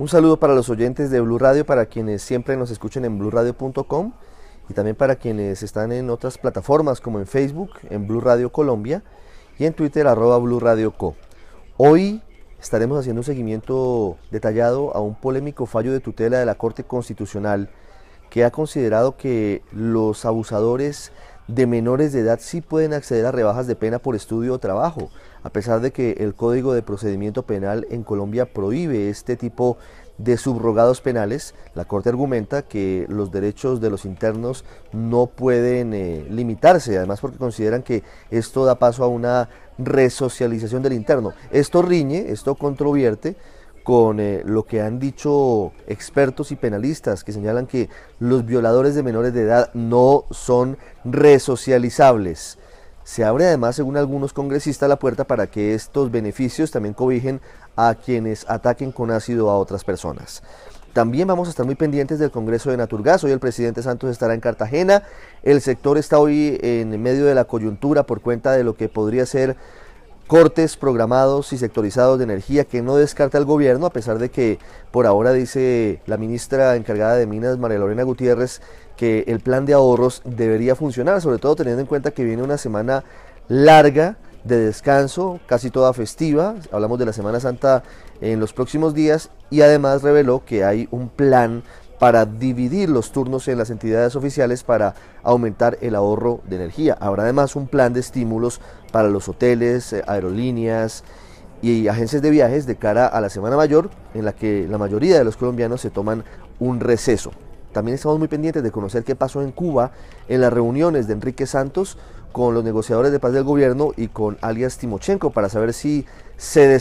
Un saludo para los oyentes de Blue Radio, para quienes siempre nos escuchan en bluradio.com y también para quienes están en otras plataformas como en Facebook, en Blue Radio Colombia y en Twitter arroba Blue Radio Co. Hoy estaremos haciendo un seguimiento detallado a un polémico fallo de tutela de la Corte Constitucional que ha considerado que los abusadores de menores de edad sí pueden acceder a rebajas de pena por estudio o trabajo, a pesar de que el Código de Procedimiento Penal en Colombia prohíbe este tipo de subrogados penales, la Corte argumenta que los derechos de los internos no pueden eh, limitarse, además porque consideran que esto da paso a una resocialización del interno. Esto riñe, esto controvierte con eh, lo que han dicho expertos y penalistas que señalan que los violadores de menores de edad no son resocializables. Se abre además, según algunos congresistas, la puerta para que estos beneficios también cobijen a quienes ataquen con ácido a otras personas. También vamos a estar muy pendientes del Congreso de Naturgas. Hoy el presidente Santos estará en Cartagena. El sector está hoy en medio de la coyuntura por cuenta de lo que podría ser cortes programados y sectorizados de energía que no descarta el gobierno, a pesar de que por ahora dice la ministra encargada de Minas, María Lorena Gutiérrez, que el plan de ahorros debería funcionar, sobre todo teniendo en cuenta que viene una semana larga de descanso, casi toda festiva, hablamos de la Semana Santa en los próximos días, y además reveló que hay un plan para dividir los turnos en las entidades oficiales para aumentar el ahorro de energía. Habrá además un plan de estímulos para los hoteles, eh, aerolíneas y agencias de viajes de cara a la Semana Mayor, en la que la mayoría de los colombianos se toman un receso. También estamos muy pendientes de conocer qué pasó en Cuba en las reuniones de Enrique Santos con los negociadores de paz del gobierno y con alias Timochenko para saber si se